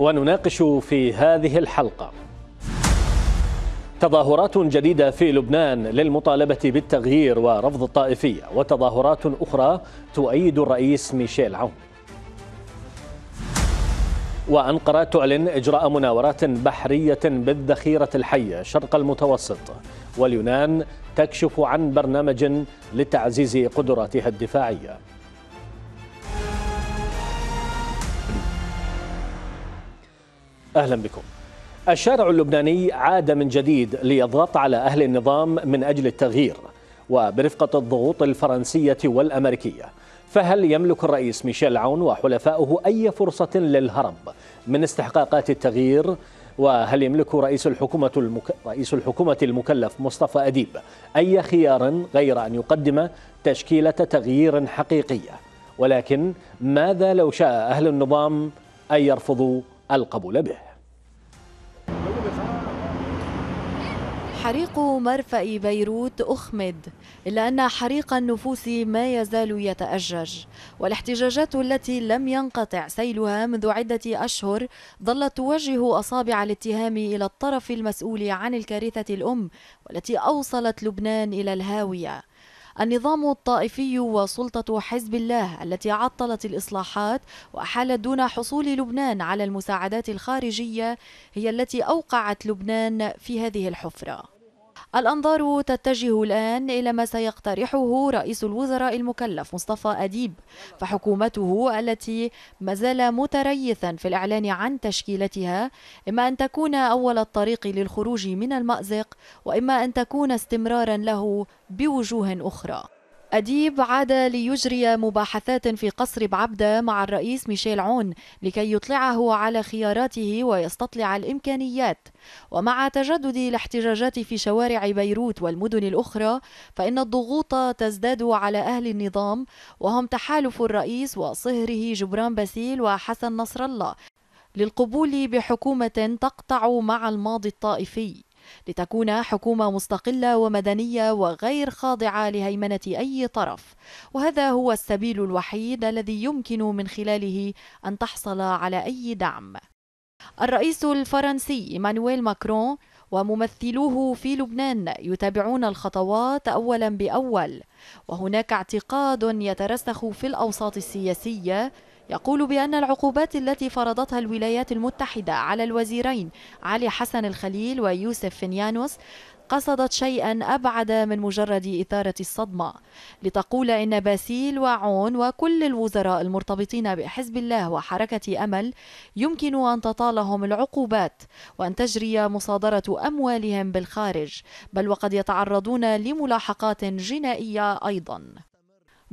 ونناقش في هذه الحلقة تظاهرات جديدة في لبنان للمطالبة بالتغيير ورفض الطائفية وتظاهرات أخرى تؤيد الرئيس ميشيل عون وأنقرة تعلن إجراء مناورات بحرية بالذخيرة الحية شرق المتوسط واليونان تكشف عن برنامج لتعزيز قدراتها الدفاعيه أهلا بكم الشارع اللبناني عاد من جديد ليضغط على أهل النظام من أجل التغيير وبرفقة الضغوط الفرنسية والأمريكية فهل يملك الرئيس ميشيل عون وحلفائه أي فرصة للهرب من استحقاقات التغيير وهل يملك رئيس الحكومة المك... رئيس الحكومة المكلف مصطفى أديب أي خيار غير أن يقدم تشكيلة تغيير حقيقية ولكن ماذا لو شاء أهل النظام أن يرفضوا القبول به حريق مرفأ بيروت أخمد إلا أن حريق النفوس ما يزال يتأجج والاحتجاجات التي لم ينقطع سيلها منذ عدة أشهر ظلت توجه أصابع الاتهام إلى الطرف المسؤول عن الكارثة الأم والتي أوصلت لبنان إلى الهاوية النظام الطائفي وسلطة حزب الله التي عطلت الإصلاحات وأحالت دون حصول لبنان على المساعدات الخارجية هي التي أوقعت لبنان في هذه الحفرة الأنظار تتجه الآن إلى ما سيقترحه رئيس الوزراء المكلف مصطفى أديب فحكومته التي ما زال متريثا في الإعلان عن تشكيلتها إما أن تكون أول الطريق للخروج من المأزق وإما أن تكون استمرارا له بوجوه أخرى أديب عاد ليجري مباحثات في قصر بعبدة مع الرئيس ميشيل عون لكي يطلعه على خياراته ويستطلع الإمكانيات ومع تجدد الاحتجاجات في شوارع بيروت والمدن الأخرى فإن الضغوط تزداد على أهل النظام وهم تحالف الرئيس وصهره جبران باسيل وحسن نصر الله للقبول بحكومة تقطع مع الماضي الطائفي لتكون حكومة مستقلة ومدنية وغير خاضعة لهيمنة أي طرف وهذا هو السبيل الوحيد الذي يمكن من خلاله أن تحصل على أي دعم الرئيس الفرنسي مانويل ماكرون وممثلوه في لبنان يتابعون الخطوات اولا باول وهناك اعتقاد يترسخ في الاوساط السياسيه يقول بأن العقوبات التي فرضتها الولايات المتحدة على الوزيرين علي حسن الخليل ويوسف فنيانوس قصدت شيئا أبعد من مجرد إثارة الصدمة لتقول إن باسيل وعون وكل الوزراء المرتبطين بحزب الله وحركة أمل يمكن أن تطالهم العقوبات وأن تجري مصادرة أموالهم بالخارج بل وقد يتعرضون لملاحقات جنائية أيضا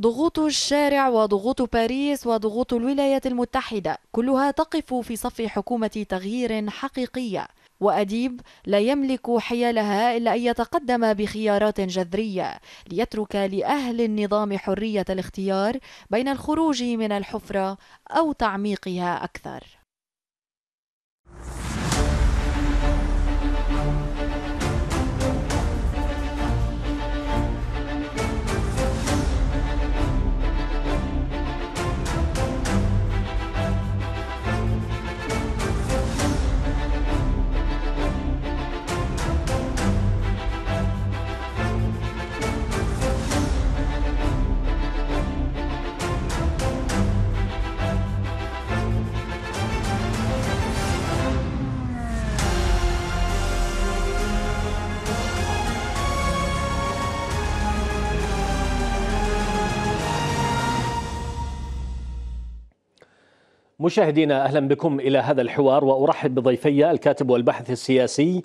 ضغوط الشارع وضغوط باريس وضغوط الولايات المتحدة كلها تقف في صف حكومة تغيير حقيقية وأديب لا يملك حيالها إلا أن يتقدم بخيارات جذرية ليترك لأهل النظام حرية الاختيار بين الخروج من الحفرة أو تعميقها أكثر مشاهدينا اهلا بكم الى هذا الحوار وارحب بضيفي الكاتب والباحث السياسي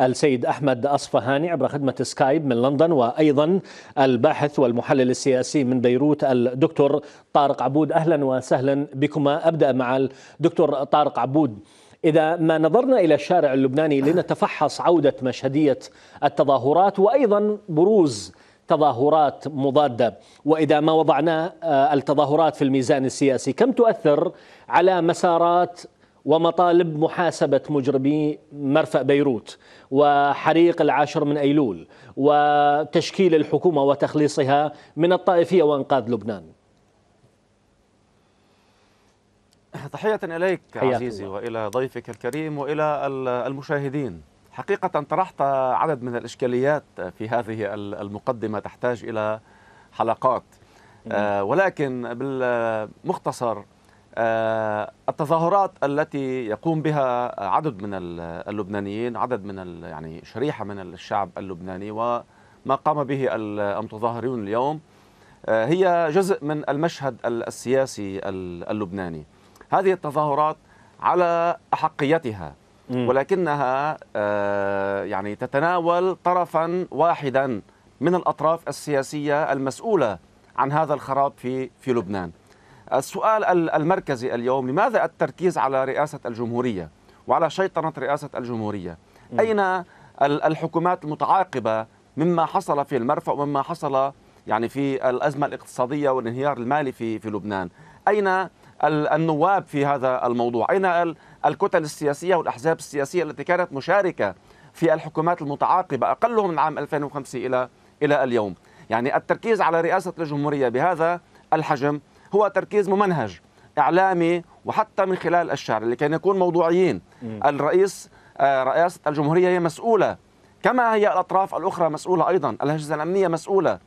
السيد احمد اصفهاني عبر خدمه سكايب من لندن وايضا الباحث والمحلل السياسي من بيروت الدكتور طارق عبود اهلا وسهلا بكما ابدا مع الدكتور طارق عبود إذا ما نظرنا إلى الشارع اللبناني لنتفحص عودة مشهدية التظاهرات وأيضا بروز تظاهرات مضادة وإذا ما وضعنا آه، التظاهرات في الميزان السياسي كم تؤثر على مسارات ومطالب محاسبة مجرمي مرفأ بيروت وحريق العاشر من أيلول وتشكيل الحكومة وتخليصها من الطائفية وإنقاذ لبنان تحية إليك عزيزي وإلى ضيفك الكريم وإلى المشاهدين حقيقة طرحت عدد من الإشكاليات في هذه المقدمة تحتاج إلى حلقات آه، ولكن بالمختصر آه، التظاهرات التي يقوم بها عدد من اللبنانيين عدد من يعني شريحة من الشعب اللبناني وما قام به المتظاهرون اليوم آه، هي جزء من المشهد السياسي اللبناني هذه التظاهرات على أحقيتها ولكنها آه، يعني تتناول طرفا واحدا من الأطراف السياسية المسؤولة عن هذا الخراب في في لبنان السؤال المركزي اليوم لماذا التركيز على رئاسة الجمهورية وعلى شيطنة رئاسة الجمهورية أين الحكومات المتعاقبة مما حصل في المرفأ ومما حصل يعني في الأزمة الاقتصادية والانهيار المالي في في لبنان أين النواب في هذا الموضوع أين الكتل السياسية والأحزاب السياسية التي كانت مشاركة في الحكومات المتعاقبة أقلهم من عام 2005 إلى إلى اليوم يعني التركيز على رئاسة الجمهورية بهذا الحجم هو تركيز ممنهج إعلامي وحتى من خلال الشعر لكي نكون موضوعيين الرئيس آه، رئاسة الجمهورية هي مسؤولة كما هي الأطراف الأخرى مسؤولة أيضا الأجهزة الأمنية مسؤولة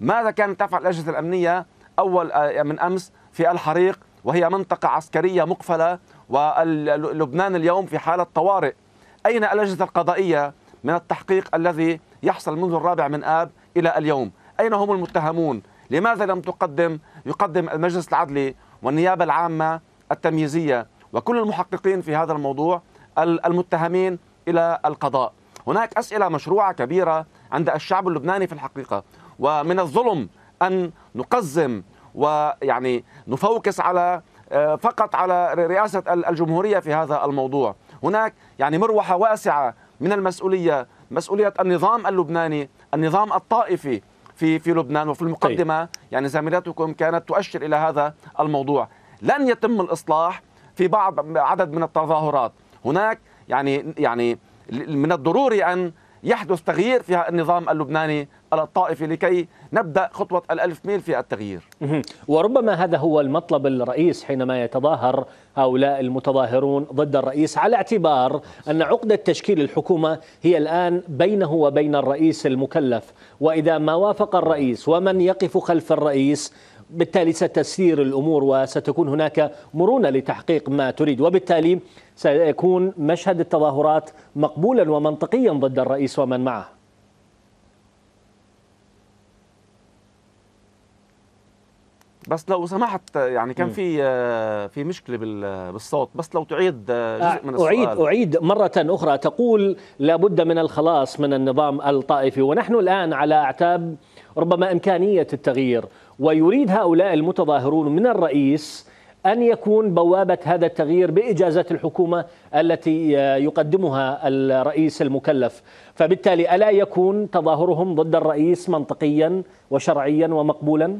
ماذا كانت تفعل الأجهزة الأمنية أول آه، من أمس في الحريق وهي منطقة عسكرية مقفلة ولبنان اليوم في حالة طوارئ أين الأجهزة القضائية من التحقيق الذي يحصل منذ الرابع من آب إلى اليوم أين هم المتهمون لماذا لم تقدم يقدم المجلس العدلي والنيابة العامة التمييزية وكل المحققين في هذا الموضوع المتهمين إلى القضاء هناك أسئلة مشروعة كبيرة عند الشعب اللبناني في الحقيقة ومن الظلم أن نقزم ويعني نفوكس على آه، فقط على رئاسة الجمهورية في هذا الموضوع هناك يعني مروحة واسعة من المسؤولية مسؤولية النظام اللبناني النظام الطائفي في في لبنان وفي المقدمة طيب. يعني زميلاتكم كانت تؤشر إلى هذا الموضوع لن يتم الإصلاح في بعض عدد من التظاهرات هناك يعني يعني من الضروري أن يحدث تغيير في النظام اللبناني الطائفي لكي نبدأ خطوة الألف ميل في التغيير وربما هذا هو المطلب الرئيس حينما يتظاهر هؤلاء المتظاهرون ضد الرئيس على اعتبار أن عقدة تشكيل الحكومة هي الآن بينه وبين الرئيس المكلف وإذا ما وافق الرئيس ومن يقف خلف الرئيس بالتالي ستسير الامور وستكون هناك مرونه لتحقيق ما تريد وبالتالي سيكون مشهد التظاهرات مقبولا ومنطقيا ضد الرئيس ومن معه بس لو سمحت يعني كان في آه، في مشكله بالصوت بس لو تعيد آه، جزء من السؤال اعيد اعيد مره اخرى تقول لابد من الخلاص من النظام الطائفي ونحن الان على اعتاب ربما امكانيه التغيير ويريد هؤلاء المتظاهرون من الرئيس ان يكون بوابه هذا التغيير باجازه الحكومه التي آه، يقدمها الرئيس المكلف، فبالتالي الا يكون تظاهرهم ضد الرئيس منطقيا وشرعيا ومقبولا؟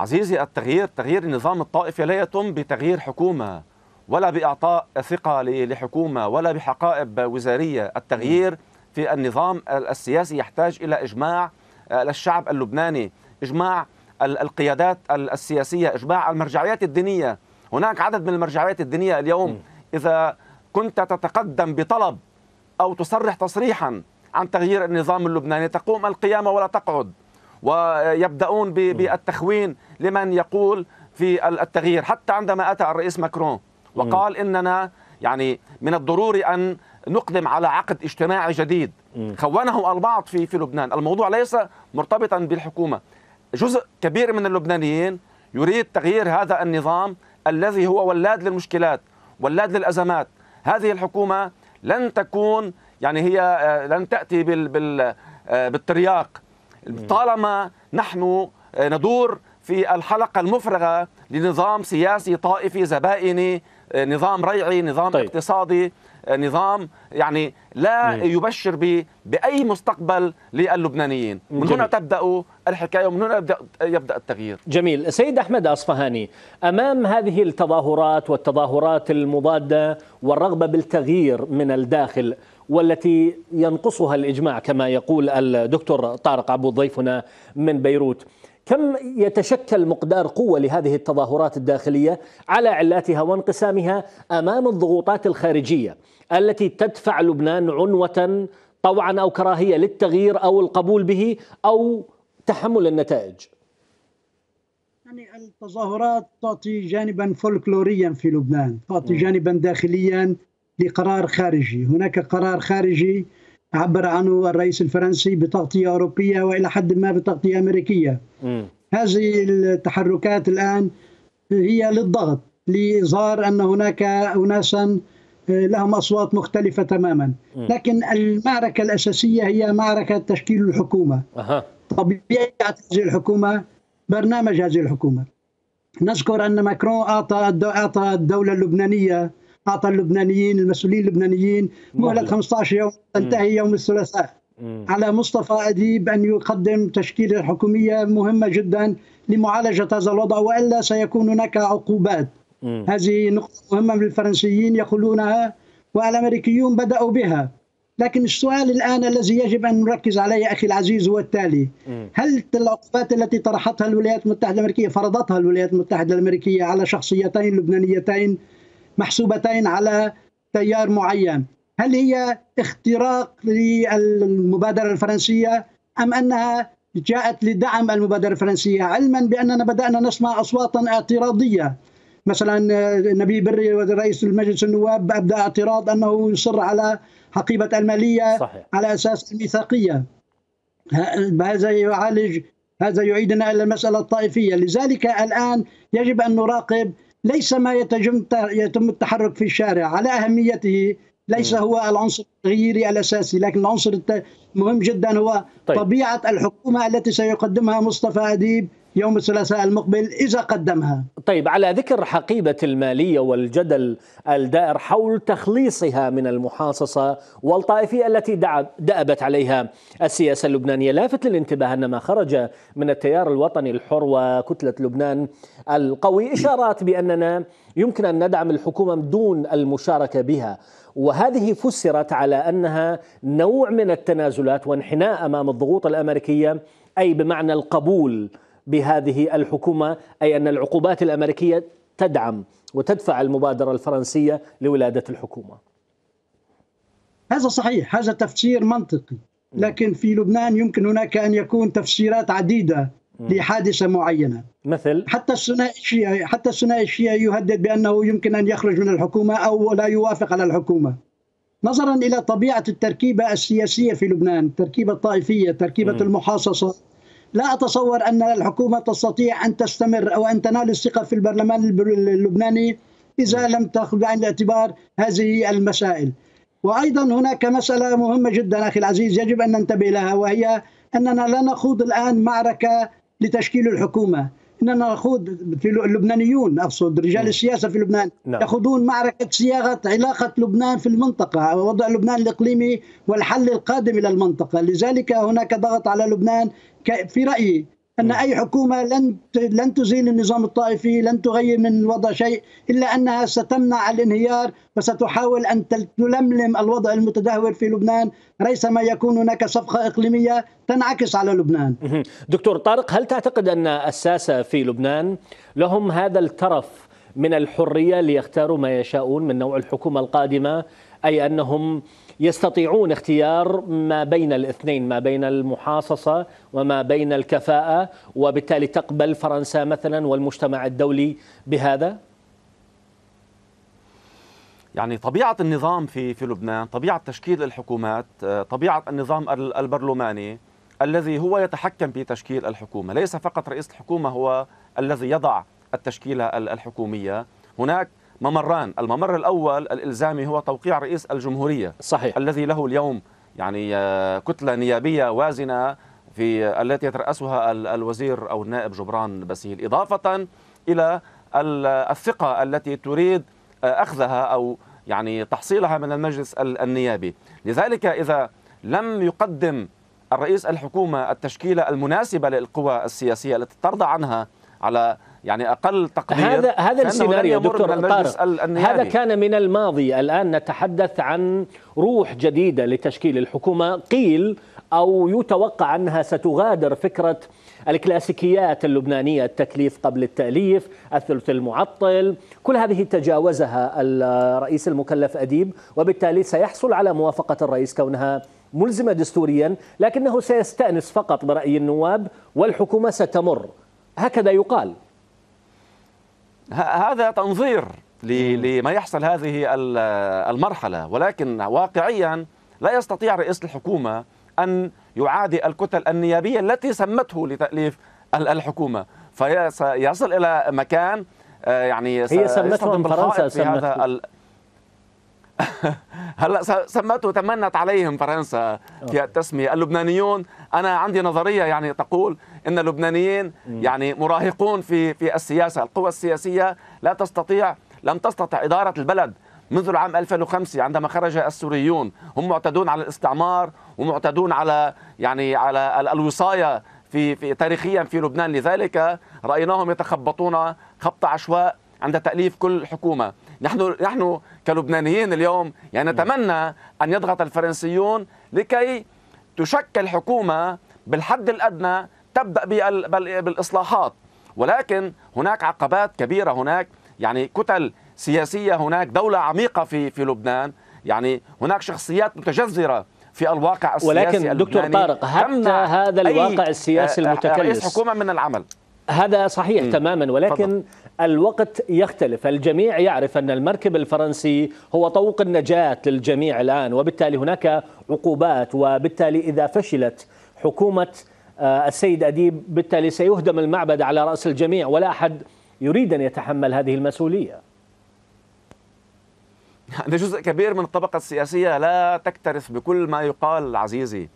عزيزي التغيير تغيير النظام الطائفي لا يتم بتغيير حكومة ولا بإعطاء ثقة لحكومة ولا بحقائب وزارية التغيير في النظام السياسي يحتاج إلى إجماع آه، للشعب اللبناني إجماع القيادات السياسية إجماع المرجعيات الدينية هناك عدد من المرجعيات الدينية اليوم إذا كنت تتقدم بطلب أو تصرح تصريحا عن تغيير النظام اللبناني تقوم القيامة ولا تقعد ويبدأون بالتخوين لمن يقول في التغيير حتى عندما أتى الرئيس ماكرون وقال إننا يعني من الضروري أن نقدم على عقد اجتماعي جديد خونه البعض في في لبنان الموضوع ليس مرتبطا بالحكومة جزء كبير من اللبنانيين يريد تغيير هذا النظام الذي هو ولاد للمشكلات ولاد للأزمات هذه الحكومة لن تكون يعني هي آه، لن تأتي بال بال آه، بالترياق طالما نحن آه، ندور في الحلقة المفرغة لنظام سياسي طائفي زبائني آه، نظام ريعي نظام طيب. اقتصادي آه، نظام يعني لا مم. يبشر ب... بأي مستقبل للبنانيين من جميل. هنا تبدأ الحكاية ومن هنا يبدأ, يبدأ التغيير جميل سيد أحمد أصفهاني أمام هذه التظاهرات والتظاهرات المضادة والرغبة بالتغيير من الداخل والتي ينقصها الإجماع كما يقول الدكتور طارق عبود ضيفنا من بيروت كم يتشكل مقدار قوة لهذه التظاهرات الداخلية على علاتها وانقسامها أمام الضغوطات الخارجية التي تدفع لبنان عنوة طوعا أو كراهية للتغيير أو القبول به أو تحمل النتائج يعني التظاهرات تعطي جانبا فولكلوريا في لبنان تعطي جانبا داخليا لقرار خارجي هناك قرار خارجي عبر عنه الرئيس الفرنسي بتغطية أوروبية وإلى حد ما بتغطية أمريكية م. هذه التحركات الآن هي للضغط لإظهار أن هناك أناسا آه، لهم أصوات مختلفة تماما م. لكن المعركة الأساسية هي معركة تشكيل الحكومة أه. طبيعة هذه الحكومة برنامج هذه الحكومة نذكر أن ماكرون أعطى أعطى الدولة اللبنانية اعطى اللبنانيين المسؤولين اللبنانيين مهله 15 يوم تنتهي يوم الثلاثاء على مصطفى اديب ان يقدم تشكيله حكوميه مهمه جدا لمعالجه هذا الوضع والا سيكون هناك عقوبات هذه نقطه مهمه للفرنسيين يقولونها والامريكيون بداوا بها لكن السؤال الان الذي يجب ان نركز عليه اخي العزيز هو التالي هل العقوبات التي طرحتها الولايات المتحده الامريكيه فرضتها الولايات المتحده الامريكيه على شخصيتين لبنانيتين محسوبتين على تيار معين هل هي اختراق للمبادرة الفرنسية أم أنها جاءت لدعم المبادرة الفرنسية علما بأننا بدأنا نسمع أصواتا اعتراضية مثلا نبي بري رئيس المجلس النواب أبدأ اعتراض أنه يصر على حقيبة المالية صحيح. على أساس الميثاقية هذا يعالج هذا يعيدنا إلى المسألة الطائفية لذلك الآن يجب أن نراقب ليس ما يتم التحرك في الشارع على أهميته ليس هو العنصر التغييري الاساسي لكن العنصر المهم جدا هو طيب. طبيعه الحكومه التي سيقدمها مصطفى اديب يوم الثلاثاء المقبل إذا قدمها طيب على ذكر حقيبة المالية والجدل الدائر حول تخليصها من المحاصصة والطائفية التي دأبت عليها السياسة اللبنانية لافت للانتباه أن ما خرج من التيار الوطني الحر وكتلة لبنان القوي إشارات بأننا يمكن أن ندعم الحكومة دون المشاركة بها وهذه فسرت على أنها نوع من التنازلات وانحناء أمام الضغوط الأمريكية أي بمعنى القبول بهذه الحكومه اي ان العقوبات الامريكيه تدعم وتدفع المبادره الفرنسيه لولاده الحكومه. هذا صحيح، هذا تفسير منطقي، نعم. لكن في لبنان يمكن هناك ان يكون تفسيرات عديده نعم. لحادثه معينه. مثل حتى الثنائي الشيعي حتى الثنائي الشيعي يهدد بانه يمكن ان يخرج من الحكومه او لا يوافق على الحكومه. نظرا الى طبيعه التركيبه السياسيه في لبنان، التركيبه الطائفيه، تركيبه نعم. المحاصصه، لا أتصور أن الحكومة تستطيع أن تستمر أو أن تنال الثقة في البرلمان اللبناني إذا نعم. لم تأخذ بعين الاعتبار هذه المسائل وأيضا هناك مسألة مهمة جدا أخي العزيز يجب أن ننتبه لها وهي أننا لا نخوض الآن معركة لتشكيل الحكومة اننا نخوض في اللبنانيون اقصد رجال نعم. السياسه في لبنان نعم. يخوضون معركه صياغه علاقه لبنان في المنطقه ووضع لبنان الاقليمي والحل القادم الى المنطقه، لذلك هناك ضغط على لبنان في رايي ان نعم. اي حكومه لن لن تزيل النظام الطائفي، لن تغير من الوضع شيء، الا انها ستمنع الانهيار وستحاول ان تلملم الوضع المتدهور في لبنان، ريثما يكون هناك صفقه اقليميه تنعكس على لبنان. دكتور طارق هل تعتقد ان الساسه في لبنان لهم هذا الترف من الحريه ليختاروا ما يشاءون من نوع الحكومه القادمه اي انهم يستطيعون اختيار ما بين الاثنين ما بين المحاصصه وما بين الكفاءه وبالتالي تقبل فرنسا مثلا والمجتمع الدولي بهذا يعني طبيعة النظام في في لبنان، طبيعة تشكيل الحكومات، آه، طبيعة النظام البرلماني الذي هو يتحكم في تشكيل الحكومة، ليس فقط رئيس الحكومة هو الذي يضع التشكيلة الحكومية هناك ممران الممر الأول الإلزامي هو توقيع رئيس الجمهورية صحيح الذي له اليوم يعني آه، كتلة نيابية وازنة في التي يترأسها الوزير أو النائب جبران باسيل إضافة إلى الثقة التي تريد آه، أخذها أو يعني تحصيلها من المجلس النيابي لذلك إذا لم يقدم الرئيس الحكومة التشكيلة المناسبة للقوى السياسية التي ترضى عنها على يعني اقل تقدير هذا هذا السيناريو دكتور طارق هذا كان من الماضي الان نتحدث عن روح جديده لتشكيل الحكومه قيل او يتوقع انها ستغادر فكره الكلاسيكيات اللبنانيه التكليف قبل التاليف، الثلث المعطل، كل هذه تجاوزها الرئيس المكلف اديب وبالتالي سيحصل على موافقه الرئيس كونها ملزمه دستوريا، لكنه سيستانس فقط براي النواب والحكومه ستمر، هكذا يقال. هذا تنظير لما يحصل هذه المرحلة ولكن واقعيا لا يستطيع رئيس الحكومة أن يعادي الكتل النيابية التي سمته لتأليف الحكومة فيصل إلى مكان آه، يعني هي سمتهم فرنسا سمتهم هلا سمته تمنت عليهم فرنسا آه. في التسميه اللبنانيون انا عندي نظريه يعني تقول ان اللبنانيين يعني مراهقون في في السياسه القوى السياسيه لا تستطيع لم تستطع اداره البلد منذ العام 2005 عندما خرج السوريون هم معتدون على الاستعمار ومعتدون على يعني على الوصايه في, في تاريخيا في لبنان لذلك رايناهم يتخبطون خبط عشواء عند تاليف كل حكومه نحن نحن كلبنانيين اليوم يعني نعم. نتمنى ان يضغط الفرنسيون لكي تشكل حكومه بالحد الادنى تبدا بالاصلاحات ولكن هناك عقبات كبيره هناك يعني كتل سياسيه هناك دوله عميقه في في لبنان يعني هناك شخصيات متجذره في الواقع السياسي ولكن دكتور طارق حتى هذا الواقع السياسي آه، آه، المتكلس رئيس حكومه من العمل هذا صحيح م. تماما ولكن فضل. الوقت يختلف الجميع يعرف أن المركب الفرنسي هو طوق النجاة للجميع الآن وبالتالي هناك عقوبات وبالتالي إذا فشلت حكومة آه، السيد أديب بالتالي سيهدم المعبد على رأس الجميع ولا أحد يريد أن يتحمل هذه المسؤولية هذا جزء كبير من الطبقة السياسية لا تكترث بكل ما يقال عزيزي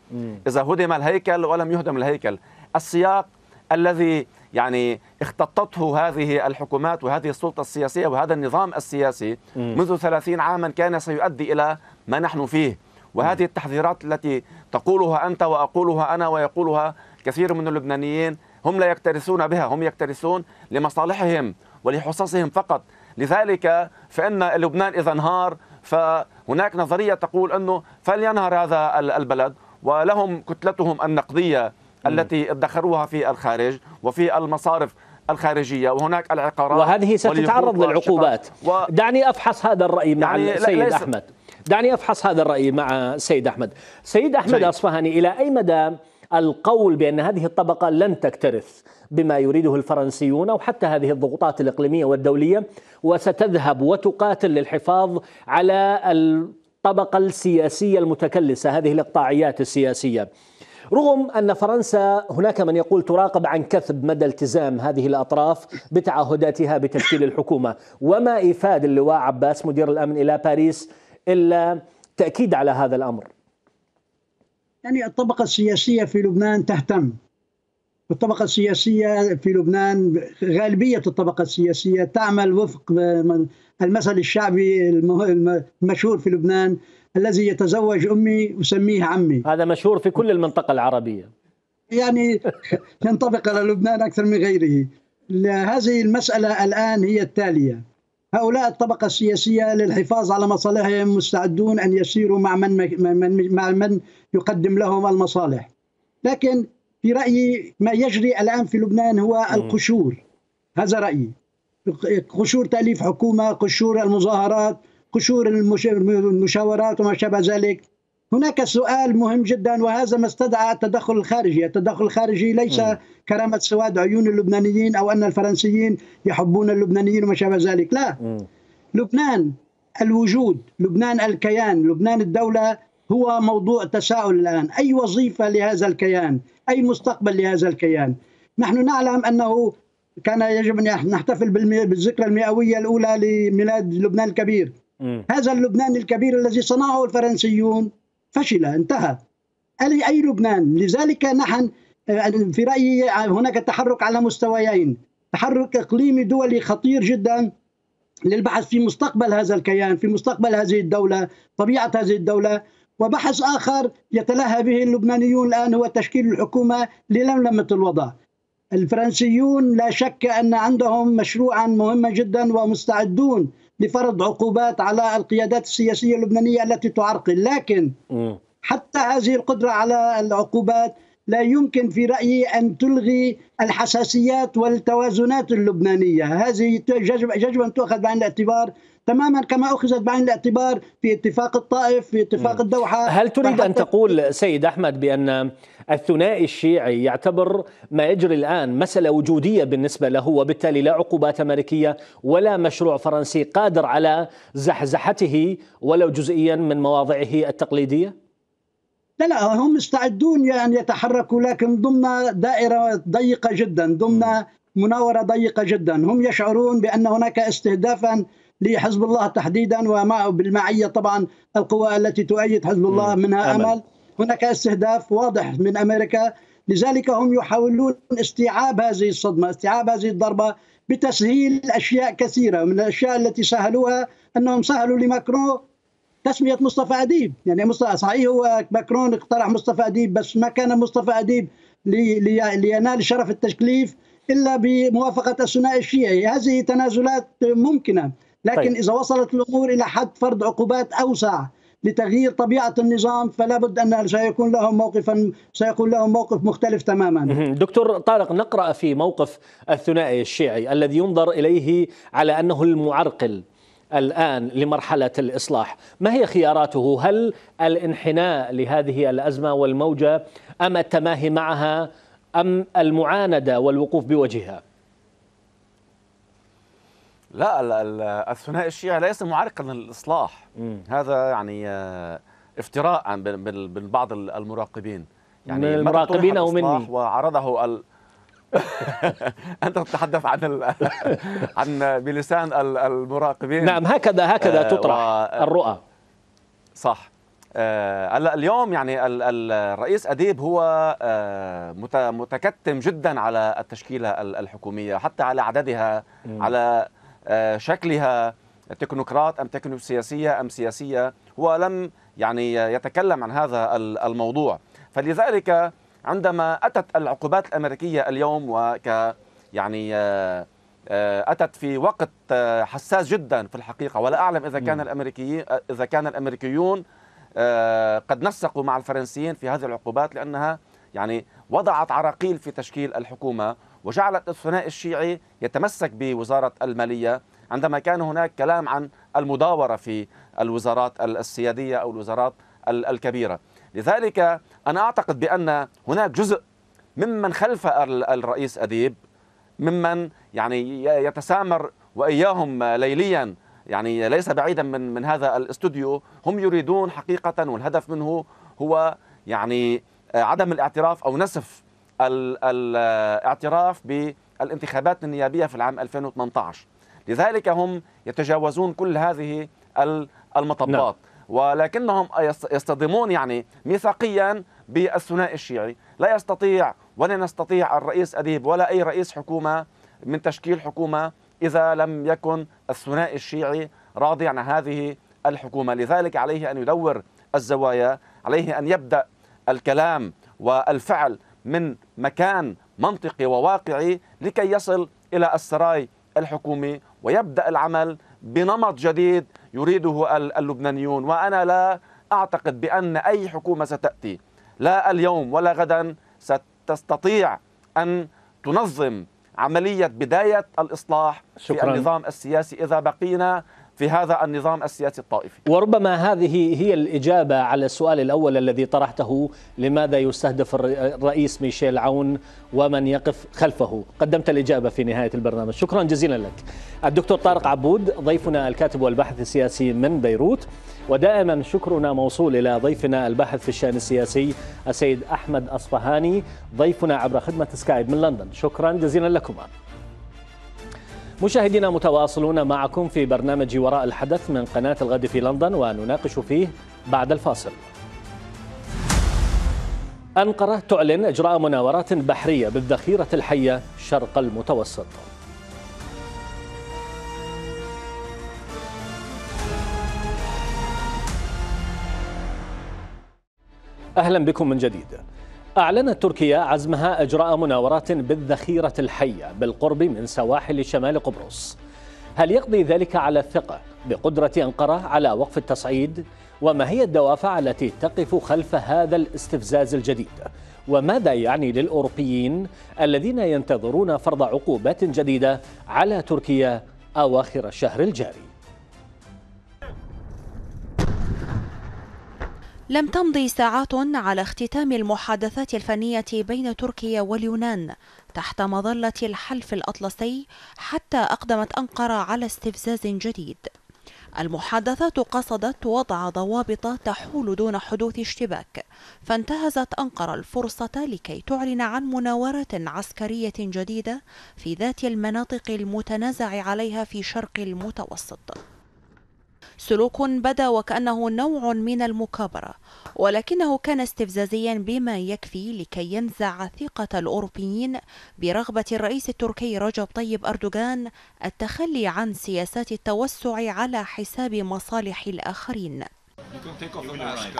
إذا هدم الهيكل ولم يهدم الهيكل السياق الذي يعني اختطته هذه الحكومات وهذه السلطة السياسية وهذا النظام السياسي منذ 30 عاما كان سيؤدي إلى ما نحن فيه وهذه التحذيرات التي تقولها أنت وأقولها أنا ويقولها كثير من اللبنانيين هم لا يكترثون بها هم يكترثون لمصالحهم ولحصصهم فقط لذلك فإن لبنان إذا انهار فهناك نظرية تقول أنه فلينهر هذا البلد ولهم كتلتهم النقدية التي ادخروها في الخارج وفي المصارف الخارجيه وهناك العقارات وهذه ستتعرض للعقوبات و... دعني افحص هذا الراي مع يعني السيد ليس... احمد دعني افحص هذا الراي مع السيد احمد سيد احمد جاي. اصفهاني الى اي مدى القول بان هذه الطبقه لن تكترث بما يريده الفرنسيون او حتى هذه الضغوطات الاقليميه والدوليه وستذهب وتقاتل للحفاظ على الطبقه السياسيه المتكلسه هذه الاقطاعيات السياسيه رغم أن فرنسا هناك من يقول تراقب عن كثب مدى التزام هذه الأطراف بتعهداتها بتشكيل الحكومة وما إفاد اللواء عباس مدير الأمن إلى باريس إلا تأكيد على هذا الأمر يعني الطبقة السياسية في لبنان تهتم الطبقة السياسية في لبنان غالبية الطبقة السياسية تعمل وفق المثل الشعبي المشهور في لبنان الذي يتزوج أمي وسميه عمي هذا مشهور في كل المنطقة العربية يعني ينطبق على لبنان أكثر من غيره هذه المسألة الآن هي التالية هؤلاء الطبقة السياسية للحفاظ على مصالحهم مستعدون أن يسيروا مع من, مع من يقدم لهم المصالح لكن في رأيي ما يجري الآن في لبنان هو القشور هذا رأيي قشور تأليف حكومة قشور المظاهرات قشور المشاورات وما شابه ذلك هناك سؤال مهم جدا وهذا ما استدعى التدخل الخارجي التدخل الخارجي ليس كرامة سواد عيون اللبنانيين أو أن الفرنسيين يحبون اللبنانيين وما شابه ذلك لا لبنان الوجود لبنان الكيان لبنان الدولة هو موضوع تساؤل الان اي وظيفه لهذا الكيان اي مستقبل لهذا الكيان نحن نعلم انه كان يجب ان نحتفل بالذكرى المئويه الاولى لميلاد لبنان الكبير م. هذا اللبنان الكبير الذي صنعه الفرنسيون فشل انتهى الي اي لبنان لذلك نحن آه، في رايي هناك تحرك على مستويين تحرك اقليمي دولي خطير جدا للبحث في مستقبل هذا الكيان في مستقبل هذه الدوله طبيعه هذه الدوله وبحث آخر يتلهى به اللبنانيون الآن هو تشكيل الحكومة للملمة الوضع الفرنسيون لا شك أن عندهم مشروعا مهما جدا ومستعدون لفرض عقوبات على القيادات السياسية اللبنانية التي تعرقل لكن حتى هذه القدرة على العقوبات لا يمكن في رأيي أن تلغي الحساسيات والتوازنات اللبنانية هذه يجب أن تؤخذ بعين الاعتبار تماما كما أخذت بعين الاعتبار في اتفاق الطائف في اتفاق الدوحة هل تريد أن تقول سيد أحمد بأن الثنائي الشيعي يعتبر ما يجري الآن مسألة وجودية بالنسبة له وبالتالي لا عقوبات أمريكية ولا مشروع فرنسي قادر على زحزحته ولو جزئيا من مواضعه التقليدية؟ لا لا هم مستعدون يعني يتحركوا لكن ضمن دائرة ضيقة جدا ضمن مناورة ضيقة جدا هم يشعرون بأن هناك استهدافا لحزب الله تحديدا ومع بالمعية طبعا القوى التي تؤيد حزب الله منها أمل هناك استهداف واضح من أمريكا لذلك هم يحاولون استيعاب هذه الصدمة استيعاب هذه الضربة بتسهيل أشياء كثيرة من الأشياء التي سهلوها أنهم سهلوا لماكرون تسمية مصطفى أديب يعني مصطفى صحيح هو ماكرون اقترح مصطفى أديب بس ما كان مصطفى أديب لينال شرف التكليف إلا بموافقة الثنائي الشيعي هذه تنازلات ممكنة طيب. لكن طيب. إذا وصلت الأمور إلى حد فرض عقوبات أوسع لتغيير طبيعة النظام فلا بد أن سيكون لهم موقفا سيكون لهم موقف مختلف تماما دكتور طارق نقرأ في موقف الثنائي الشيعي الذي ينظر إليه على أنه المعرقل الآن لمرحلة الإصلاح ما هي خياراته هل الانحناء لهذه الأزمة والموجة أم التماهي معها أم المعاندة والوقوف بوجهها لا الثنائي الشيعي ليس معرقا للاصلاح مم. هذا يعني آه، افتراء من بعض المراقبين يعني من المراقبين او مني وعرضه ال... انت تتحدث عن عن بلسان المراقبين نعم هكذا هكذا آه، تطرح و... الرؤى صح آه، هلا اليوم يعني الرئيس اديب هو متكتم جدا على التشكيله الحكوميه حتى على عددها على آه، شكلها تكنوقراط أم تكنو سياسية أم سياسية هو لم يعني يتكلم عن هذا الموضوع فلذلك عندما أتت العقوبات الأمريكية اليوم وك يعني آه، آه، أتت في وقت حساس جدا في الحقيقة ولا أعلم إذا كان الأمريكي إذا كان الأمريكيون قد نسقوا مع الفرنسيين في هذه العقوبات لأنها يعني وضعت عراقيل في تشكيل الحكومة وجعلت الثنائي الشيعي يتمسك بوزارة المالية عندما كان هناك كلام عن المداورة في الوزارات السيادية أو الوزارات الكبيرة لذلك أنا أعتقد بأن هناك جزء ممن خلف الرئيس أديب ممن يعني يتسامر وإياهم ليليا يعني ليس بعيدا من من هذا الاستوديو هم يريدون حقيقة والهدف منه هو يعني عدم الاعتراف أو نسف الاعتراف بالانتخابات النيابية في العام 2018 لذلك هم يتجاوزون كل هذه المطبات نعم. ولكنهم يصطدمون يعني ميثاقيا بالثنائي الشيعي لا يستطيع ولا يستطيع الرئيس أديب ولا أي رئيس حكومة من تشكيل حكومة إذا لم يكن الثنائي الشيعي راضي عن هذه الحكومة لذلك عليه أن يدور الزوايا عليه أن يبدأ الكلام والفعل من مكان منطقي وواقعي لكي يصل إلى السراي الحكومي ويبدأ العمل بنمط جديد يريده اللبنانيون وأنا لا أعتقد بأن أي حكومة ستأتي لا اليوم ولا غدا ستستطيع أن تنظم عملية بداية الإصلاح شكرا. في النظام السياسي إذا بقينا في هذا النظام السياسي الطائفي وربما هذه هي الإجابة على السؤال الأول الذي طرحته لماذا يستهدف الرئيس ميشيل عون ومن يقف خلفه قدمت الإجابة في نهاية البرنامج شكرا جزيلا لك الدكتور طارق عبود ضيفنا الكاتب والباحث السياسي من بيروت ودائما شكرنا موصول إلى ضيفنا الباحث في الشأن السياسي السيد أحمد أصفهاني ضيفنا عبر خدمة سكايب من لندن شكرا جزيلا لكم مشاهدينا متواصلون معكم في برنامج وراء الحدث من قناة الغد في لندن ونناقش فيه بعد الفاصل أنقرة تعلن إجراء مناورات بحرية بالذخيرة الحية شرق المتوسط أهلا بكم من جديد أعلنت تركيا عزمها إجراء مناورات بالذخيرة الحية بالقرب من سواحل شمال قبرص هل يقضي ذلك على الثقة بقدرة أنقرة على وقف التصعيد؟ وما هي الدوافع التي تقف خلف هذا الاستفزاز الجديد؟ وماذا يعني للأوروبيين الذين ينتظرون فرض عقوبات جديدة على تركيا أواخر الشهر الجاري؟ لم تمضي ساعات على اختتام المحادثات الفنية بين تركيا واليونان تحت مظلة الحلف الأطلسي حتى أقدمت أنقرة على استفزاز جديد المحادثات قصدت وضع ضوابط تحول دون حدوث اشتباك فانتهزت أنقرة الفرصة لكي تعلن عن مناورة عسكرية جديدة في ذات المناطق المتنازع عليها في شرق المتوسط سلوك بدا وكأنه نوع من المكابرة ولكنه كان استفزازيا بما يكفي لكي ينزع ثقة الأوروبيين برغبة الرئيس التركي رجب طيب أردوغان التخلي عن سياسات التوسع على حساب مصالح الآخرين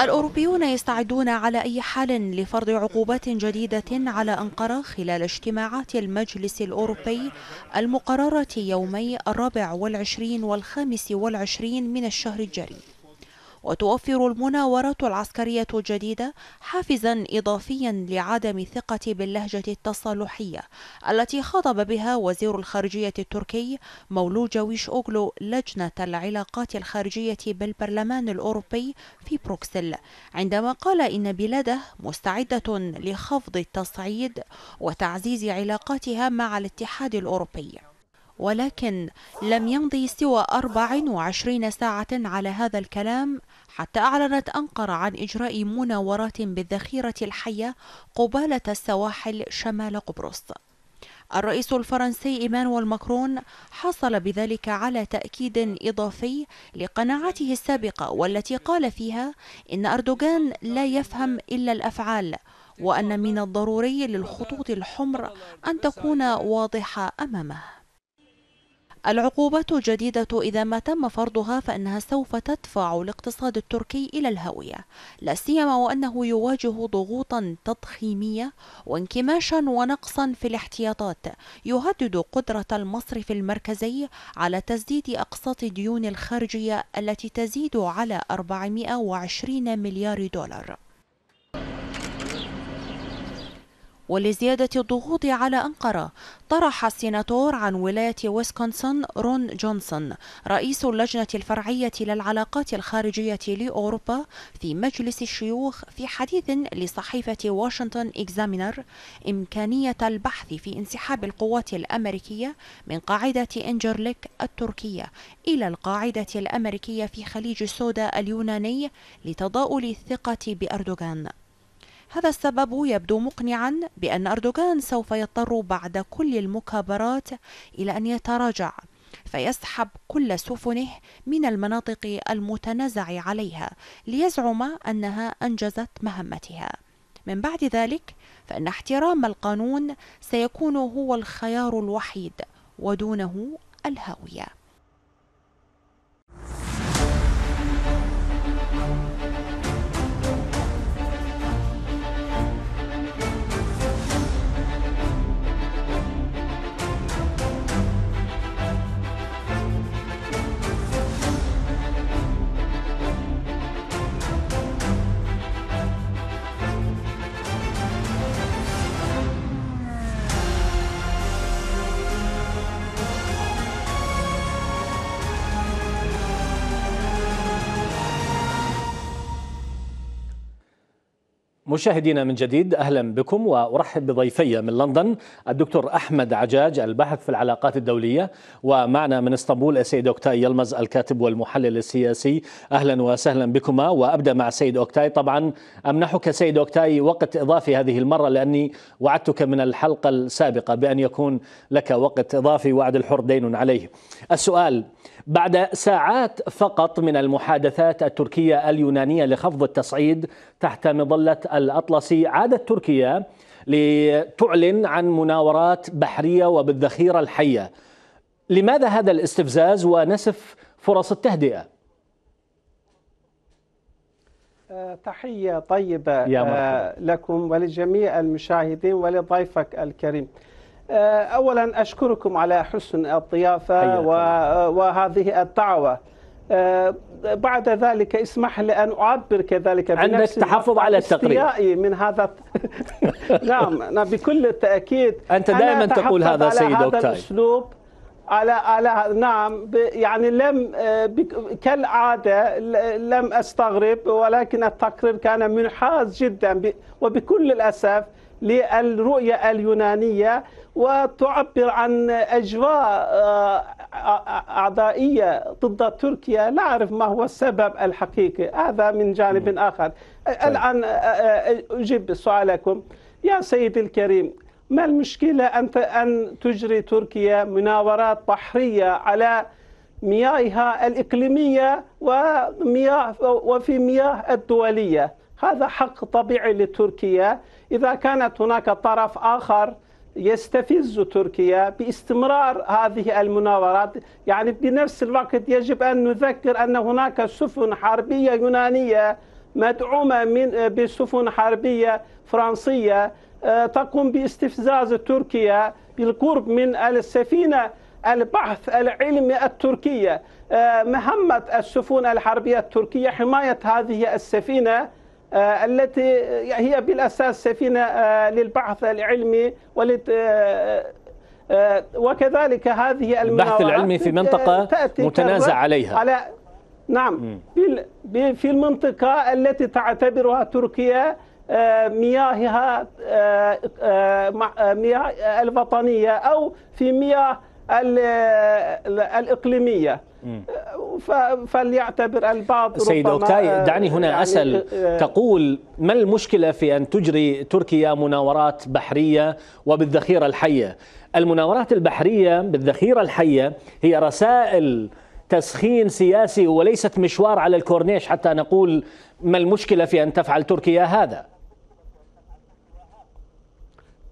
الأوروبيون يستعدون على أي حال لفرض عقوبات جديدة على أنقرة خلال اجتماعات المجلس الأوروبي المقررة يومي الرابع والعشرين والخامس والعشرين من الشهر الجاري وتوفر المناورات العسكرية الجديدة حافزا إضافيا لعدم ثقة باللهجة التصالحية التي خاطب بها وزير الخارجية التركي مولو جويش أوغلو لجنة العلاقات الخارجية بالبرلمان الأوروبي في بروكسل عندما قال إن بلاده مستعدة لخفض التصعيد وتعزيز علاقاتها مع الاتحاد الأوروبي ولكن لم يمضي سوى 24 ساعة على هذا الكلام حتى أعلنت أنقرة عن إجراء مناورات بالذخيرة الحية قبالة السواحل شمال قبرص الرئيس الفرنسي إيمانويل ماكرون حصل بذلك على تأكيد إضافي لقناعته السابقة والتي قال فيها إن أردوغان لا يفهم إلا الأفعال وأن من الضروري للخطوط الحمر أن تكون واضحة أمامه العقوبات الجديدة إذا ما تم فرضها فإنها سوف تدفع الاقتصاد التركي إلى الهوية لا سيما وأنه يواجه ضغوطا تضخيمية وانكماشا ونقصا في الاحتياطات يهدد قدرة المصرف المركزي على تسديد أقساط الديون الخارجية التي تزيد على 420 مليار دولار ولزيادة الضغوط على أنقرة طرح السيناتور عن ولاية ويسكونسن رون جونسون رئيس اللجنة الفرعية للعلاقات الخارجية لأوروبا في مجلس الشيوخ في حديث لصحيفة واشنطن إكزامينر إمكانية البحث في انسحاب القوات الأمريكية من قاعدة إنجرليك التركية إلى القاعدة الأمريكية في خليج السوداء اليوناني لتضاؤل الثقة بأردوغان هذا السبب يبدو مقنعا بأن أردوغان سوف يضطر بعد كل المكابرات إلى أن يتراجع فيسحب كل سفنه من المناطق المتنازع عليها ليزعم أنها أنجزت مهمتها من بعد ذلك فإن احترام القانون سيكون هو الخيار الوحيد ودونه الهاوية مشاهدينا من جديد اهلا بكم وارحب بضيفي من لندن الدكتور احمد عجاج الباحث في العلاقات الدوليه ومعنا من اسطنبول السيد اوكتاي يلمز الكاتب والمحلل السياسي اهلا وسهلا بكما وابدا مع السيد اوكتاي طبعا امنحك سيد اوكتاي وقت اضافي هذه المره لاني وعدتك من الحلقه السابقه بان يكون لك وقت اضافي وعد الحر دين عليه. السؤال بعد ساعات فقط من المحادثات التركيه اليونانيه لخفض التصعيد تحت مظلة الأطلسي عادت تركيا لتعلن عن مناورات بحرية وبالذخيرة الحية لماذا هذا الاستفزاز ونسف فرص التهدئة؟ أه، تحية طيبة يا أه، لكم ولجميع المشاهدين ولضيفك الكريم أه، أولا أشكركم على حسن الضيافة وهذه الدعوة آه، بعد ذلك اسمح لي ان اعبر كذلك عندك تحفظ على التقرير من هذا نعم،, نعم بكل تاكيد انت دائما تقول هذا سيد هذا الاسلوب على على نعم يعني لم آه، كالعاده لم استغرب ولكن التقرير كان منحاز جدا وبكل الاسف للرؤيه اليونانيه وتعبر عن اجواء آه، أعضائية ضد تركيا لا أعرف ما هو السبب الحقيقي هذا من جانب آخر طيب. الآن آه، آه، أجيب سؤالكم يا سيدي الكريم ما المشكلة أن أن تجري تركيا مناورات بحرية على مياهها الإقليمية ومياه وفي مياه الدولية هذا حق طبيعي لتركيا إذا كانت هناك طرف آخر يستفز تركيا باستمرار هذه المناورات يعني بنفس الوقت يجب أن نذكر أن هناك سفن حربية يونانية مدعومة من بسفن حربية فرنسية آه، تقوم باستفزاز تركيا بالقرب من السفينة البحث العلمي التركية آه، مهمة السفن الحربية التركية حماية هذه السفينة آه، التي آه، هي بالأساس سفينة آه، للبحث العلمي ولت وكذلك هذه البحث العلمي في منطقة متنازع عليها على نعم في المنطقة التي تعتبرها تركيا مياهها مياه الوطنية أو في مياه الإقليمية فليعتبر البعض سيد اوكاي دعني هنا يعني أسأل آه، تقول ما المشكلة في أن تجري تركيا مناورات بحرية وبالذخيرة الحية المناورات البحرية بالذخيرة الحية هي رسائل تسخين سياسي وليست مشوار على الكورنيش حتى نقول ما المشكلة في أن تفعل تركيا هذا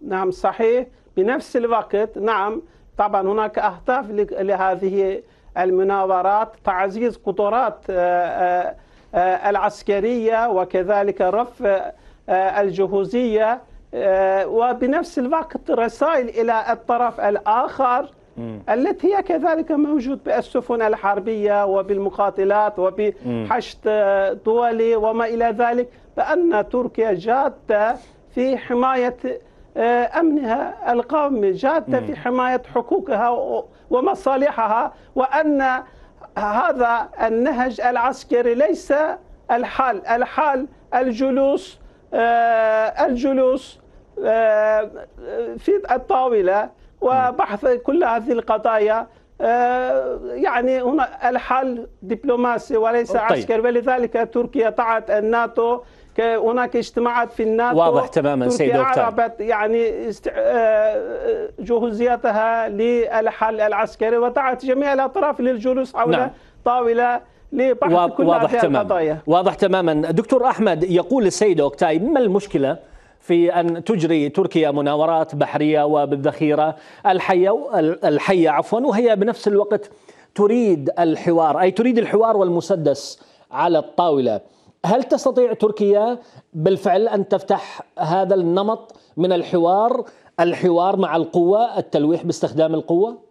نعم صحيح بنفس الوقت نعم طبعا هناك أهداف لهذه المناورات تعزيز قدرات آه، آه، آه، العسكرية وكذلك رفع الجهوزية وبنفس الوقت رسائل إلى الطرف الآخر التي هي كذلك موجود بالسفن الحربية وبالمقاتلات وبحشد دولي وما إلى ذلك بأن تركيا جادة في حماية آه، أمنها القومي جادة في حماية حقوقها ومصالحها وأن هذا النهج العسكري ليس الحال الحال الجلوس آه، الجلوس آه، في الطاولة وبحث كل هذه القضايا يعني هنا الحل دبلوماسي وليس طيب. عسكري ولذلك تركيا طاعت الناتو هناك اجتماعات في الناتو واضح تماما سيد دكتور أعربت يعني آه، آه، جهوزيتها للحل العسكري ودعت جميع الأطراف للجلوس حول نعم. طاولة لبحث واضح كل واضح هذه تماما. القضايا واضح تماما دكتور أحمد يقول السيد أوكتاي ما المشكلة في أن تجري تركيا مناورات بحرية وبالذخيرة الحية, الحية عفوا وهي بنفس الوقت تريد الحوار أي تريد الحوار والمسدس على الطاولة هل تستطيع تركيا بالفعل ان تفتح هذا النمط من الحوار الحوار مع القوه التلويح باستخدام القوه